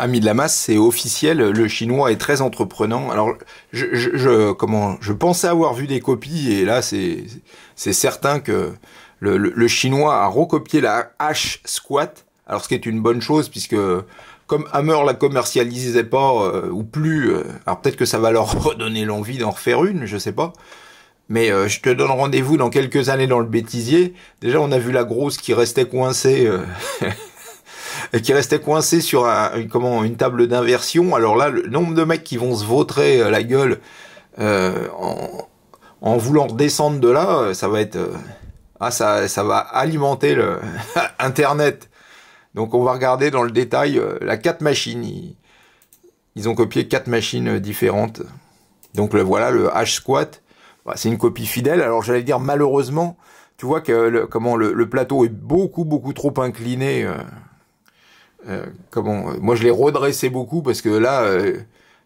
Amis de la masse, c'est officiel. Le chinois est très entreprenant. Alors, je, je, je, comment, je pensais avoir vu des copies et là, c'est, c'est certain que le, le, chinois a recopié la h squat. Alors, ce qui est une bonne chose puisque comme Hammer la commercialisait pas euh, ou plus, euh, alors peut-être que ça va leur redonner l'envie d'en refaire une, je sais pas. Mais euh, je te donne rendez-vous dans quelques années dans le bêtisier. Déjà, on a vu la grosse qui restait coincée et qui restait coincé sur un, comment une table d'inversion. Alors là, le nombre de mecs qui vont se vautrer euh, la gueule euh, en, en, voulant descendre de là, euh, ça va être ah ça ça va alimenter le Internet. Donc on va regarder dans le détail la quatre machines. Ils, ont copié quatre machines différentes. Donc le, voilà le H squat. Bah, c'est une copie fidèle. Alors j'allais dire malheureusement, tu vois que comment le, le, plateau est beaucoup beaucoup trop incliné. Euh, comment euh, Moi, je l'ai redressé beaucoup parce que là, euh,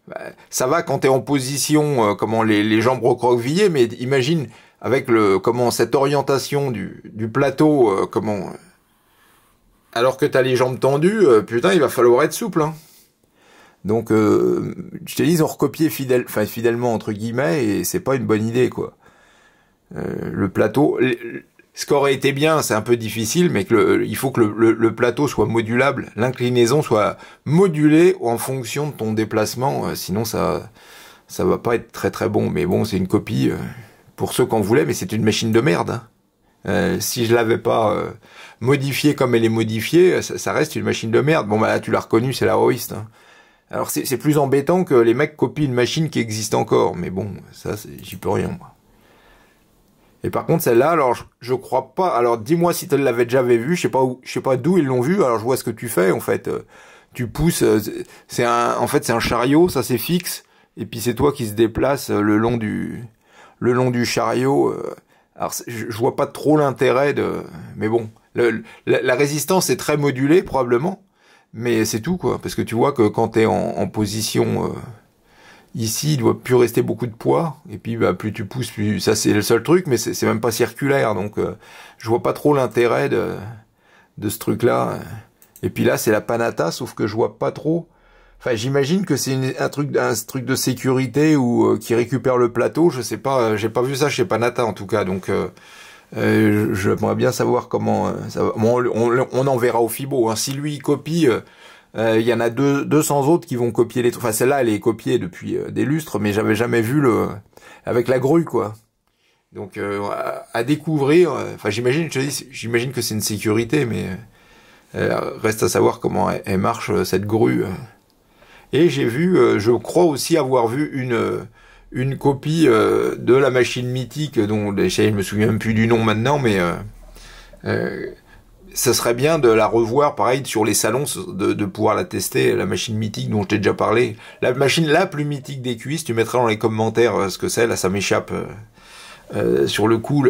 bah, ça va quand tu es en position, comment les, les jambes recroquevillées, mais imagine avec le comment cette orientation du, du plateau, comment alors que t'as les jambes tendues, putain, il va falloir être souple. Hein. Donc, je te dis, ils ont recopié fidèle, enfin fidèlement entre guillemets, et c'est pas une bonne idée quoi. le plateau, ce qui été bien, c'est un peu difficile, mais que il faut que le, plateau soit modulable, l'inclinaison soit modulée en fonction de ton déplacement, euh, sinon ça ça va pas être très très bon. Mais bon, c'est une copie euh, pour ceux qu'on voulait, mais c'est une machine de merde. Hein. Euh, si je l'avais pas modifiée comme elle est modifiée, ça, reste une machine de merde. Bon bah là tu l'as reconnu, c'est la roiste. Hein. Alors c'est plus embêtant que les mecs copient une machine qui existe encore, mais bon, ça j'y peux rien moi. Et par contre, celle-là, alors, je, crois pas. Alors, dis-moi si tu l'avais déjà vu. Je sais pas où, je sais pas d'où ils l'ont vu. Alors, je vois ce que tu fais, en fait. Euh, tu pousses, euh, c'est un, en fait, c'est un chariot, ça c'est fixe. Et puis c'est toi qui se déplace euh, le long du, le long du chariot. Alors, je, vois pas trop l'intérêt de, mais bon. la, résistance est très modulée, probablement. Mais c'est tout, quoi. Parce que tu vois que quand t'es en, en position, Ici, il doit plus rester beaucoup de poids. Et puis, bah, plus tu pousses, plus ça c'est le seul truc, mais c'est même pas circulaire. Donc, euh, je vois pas trop l'intérêt de, de ce truc-là. Et puis là, c'est la panata, sauf que je vois pas trop. Enfin, j'imagine que c'est un truc, un truc de sécurité ou euh, qui récupère le plateau. Je sais pas, euh, j'ai pas vu ça chez Panata en tout cas. Donc, euh, je j'aimerais bien savoir comment. ça va. on, on, en verra au Fibo. Hein. Si lui il copie, euh, il y en a deux, 200 autres qui vont copier les trucs. Enfin, celle-là, elle est copiée depuis euh, des lustres, mais j'avais jamais vu le avec la grue, quoi. Donc euh, à découvrir. Enfin, j'imagine, j'imagine que c'est une sécurité, mais reste à savoir comment elle, marche cette grue. Et j'ai vu, je crois aussi avoir vu une une copie de la machine mythique dont je me souviens plus du nom maintenant, mais ça serait bien de la revoir, pareil, sur les salons, de, pouvoir la tester, la machine mythique dont je t'ai déjà parlé. La machine la plus mythique des cuisses, tu mettras dans les commentaires euh, ce que c'est, là ça m'échappe. Euh, euh, sur le coup,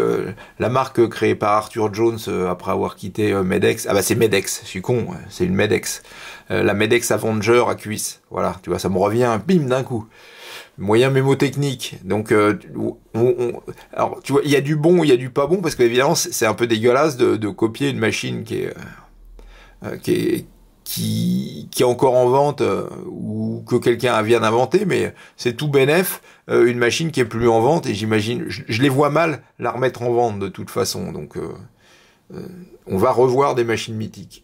la marque créée par Arthur Jones euh, après avoir quitté euh, Medex, ah bah c'est Medex, je suis con, c'est une Medex. la Medex Avenger à cuisse, voilà, tu vois, ça me revient, bim, d'un coup. Moyen mémotechnique. Donc, alors, tu vois, il y a du bon, il y a du pas bon, parce que évidemment, c'est un peu dégueulasse de, copier une machine qui qui est, qui, qui est encore en vente euh, ou que quelqu'un vient d'inventer, mais c'est tout bénef euh, une machine qui est plus en vente et j'imagine, je, je, les vois mal la remettre en vente de toute façon, donc euh, on va revoir des machines mythiques.